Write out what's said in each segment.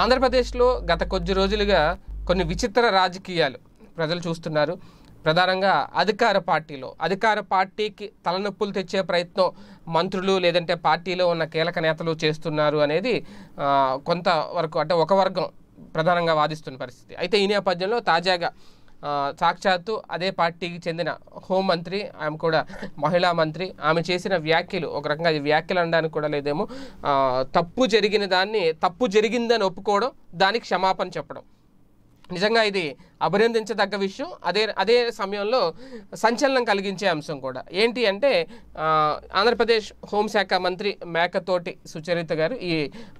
ఆంధ్రప్రదేశ్లో గత కొద్ది రోజులుగా కొన్ని విచిత్ర రాజకీయాలు ప్రజలు చూస్తున్నారు ప్రధానంగా అధికార పార్టీలో అధికార పార్టీకి తలనొప్పులు తెచ్చే ప్రయత్నం మంత్రులు లేదంటే పార్టీలో ఉన్న కీలక నేతలు చేస్తున్నారు అనేది కొంతవరకు అంటే ఒక వర్గం ప్రధానంగా వాదిస్తున్న పరిస్థితి అయితే ఈ నేపథ్యంలో తాజాగా సాక్షాత్తు అదే పార్టీకి చెందిన హోంమంత్రి ఆమె కూడా మహిళా మంత్రి ఆమె చేసిన వ్యాఖ్యలు ఒక రకంగా అది వ్యాఖ్యలు అనడానికి కూడా లేదేమో తప్పు జరిగిన దాన్ని తప్పు జరిగిందని ఒప్పుకోవడం దానికి క్షమాపణ చెప్పడం నిజంగా ఇది అభినందించదగ్గ విషయం అదే అదే సమయంలో సంచలనం కలిగించే అంశం కూడా ఏంటి అంటే ఆంధ్రప్రదేశ్ హోంశాఖ మంత్రి మేకతోటి సుచరిత గారు ఈ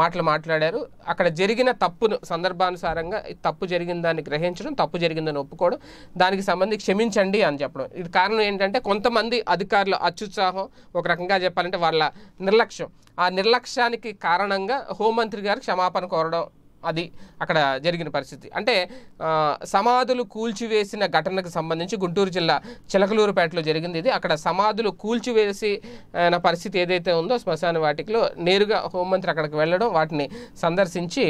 మాటలు మాట్లాడారు అక్కడ జరిగిన తప్పును సందర్భానుసారంగా తప్పు జరిగిన దాన్ని గ్రహించడం తప్పు జరిగిందని ఒప్పుకోవడం దానికి సంబంధించి క్షమించండి అని చెప్పడం ఇది కారణం ఏంటంటే కొంతమంది అధికారుల అత్యుత్సాహం ఒక రకంగా చెప్పాలంటే వాళ్ళ నిర్లక్ష్యం ఆ నిర్లక్ష్యానికి కారణంగా హోంమంత్రి గారు క్షమాపణ కోరడం అది అక్కడ జరిగిన పరిస్థితి అంటే సమాధులు కూల్చివేసిన ఘటనకు సంబంధించి గుంటూరు జిల్లా చిలకలూరుపేటలో జరిగింది ఇది అక్కడ సమాధులు కూల్చివేసి పరిస్థితి ఏదైతే ఉందో శ్మశాన వాటికలో నేరుగా హోంమంత్రి అక్కడికి వెళ్ళడం వాటిని సందర్శించి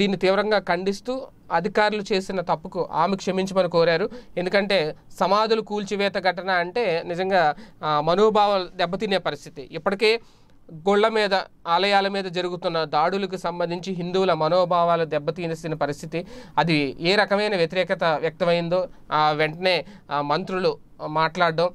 దీన్ని తీవ్రంగా ఖండిస్తూ అధికారులు చేసిన తప్పుకు ఆమె క్షమించమని కోరారు ఎందుకంటే సమాధులు కూల్చివేత ఘటన అంటే నిజంగా మనోభావాలు దెబ్బతినే పరిస్థితి ఇప్పటికే గుళ్ల మీద ఆలయాల మీద జరుగుతున్న దాడులకు సంబంధించి హిందువుల మనోభావాలు దెబ్బతీసిన పరిస్థితి అది ఏ రకమైన వ్యతిరేకత వ్యక్తమైందో వెంటనే మంత్రులు మాట్లాడడం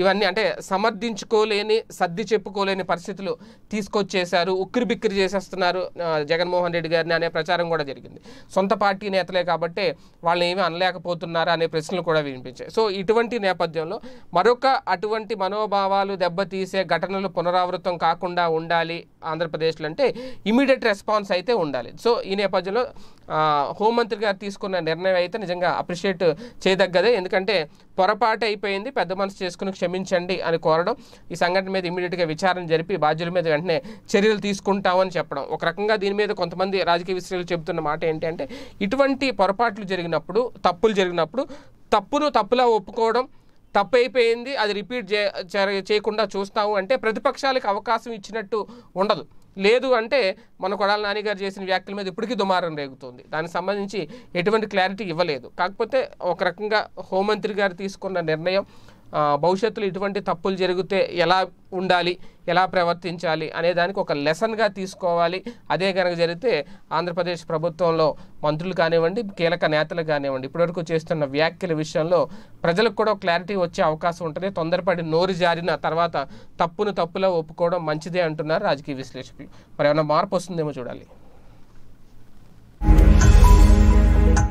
ఇవన్నీ అంటే సమర్థించుకోలేని సర్ది చెప్పుకోలేని పరిస్థితులు తీసుకొచ్చేశారు ఉక్కిరి బిక్కిరి చేసేస్తున్నారు జగన్మోహన్ రెడ్డి గారిని అనే ప్రచారం కూడా జరిగింది సొంత పార్టీ నేతలే కాబట్టి వాళ్ళని ఏమీ అనలేకపోతున్నారా అనే ప్రశ్నలు కూడా వినిపించాయి సో ఇటువంటి నేపథ్యంలో మరొక అటువంటి మనోభావాలు దెబ్బతీసే ఘటనలు పునరావృతం కాకుండా ఉండాలి ఆంధ్రప్రదేశ్లో అంటే ఇమీడియట్ రెస్పాన్స్ అయితే ఉండాలి సో ఈ నేపథ్యంలో హోంమంత్రి గారు తీసుకున్న నిర్ణయం అయితే నిజంగా అప్రిషియేట్ చేయదగ్గదే ఎందుకంటే పొరపాటు అయిపోయింది పెద్ద అడ్వాన్స్ చేసుకుని క్షమించండి అని కోరడం ఈ సంఘటన మీద ఇమీడియట్గా విచారణ జరిపి బాధ్యుల మీద వెంటనే చర్యలు తీసుకుంటామని చెప్పడం ఒక రకంగా దీని మీద కొంతమంది రాజకీయ విశ్లేషకులు చెబుతున్న మాట ఏంటంటే ఇటువంటి పొరపాట్లు జరిగినప్పుడు తప్పులు జరిగినప్పుడు తప్పును తప్పులా ఒప్పుకోవడం తప్పు అయిపోయింది అది రిపీట్ చేయకుండా చూస్తాము అంటే ప్రతిపక్షాలకు అవకాశం ఇచ్చినట్టు ఉండదు లేదు అంటే మన కొడాల నానిగారు చేసిన వ్యాఖ్యల మీద ఇప్పటికీ దుమారం రేగుతుంది దానికి సంబంధించి ఎటువంటి క్లారిటీ ఇవ్వలేదు కాకపోతే ఒక రకంగా హోంమంత్రి గారు తీసుకున్న నిర్ణయం భవిష్యత్తులో ఇటువంటి తప్పులు జరిగితే ఎలా ఉండాలి ఎలా ప్రవర్తించాలి అనే దానికి ఒక లెసన్గా తీసుకోవాలి అదే కనుక జరిగితే ఆంధ్రప్రదేశ్ ప్రభుత్వంలో మంత్రులు కానివ్వండి కీలక నేతలు కానివ్వండి ఇప్పటివరకు చేస్తున్న వ్యాఖ్యల విషయంలో ప్రజలకు కూడా క్లారిటీ వచ్చే అవకాశం ఉంటుంది తొందరపడి నోరు జారిన తర్వాత తప్పును తప్పులో ఒప్పుకోవడం మంచిదే అంటున్నారు రాజకీయ విశ్లేషకులు మరి ఏమైనా మార్పు వస్తుందేమో చూడాలి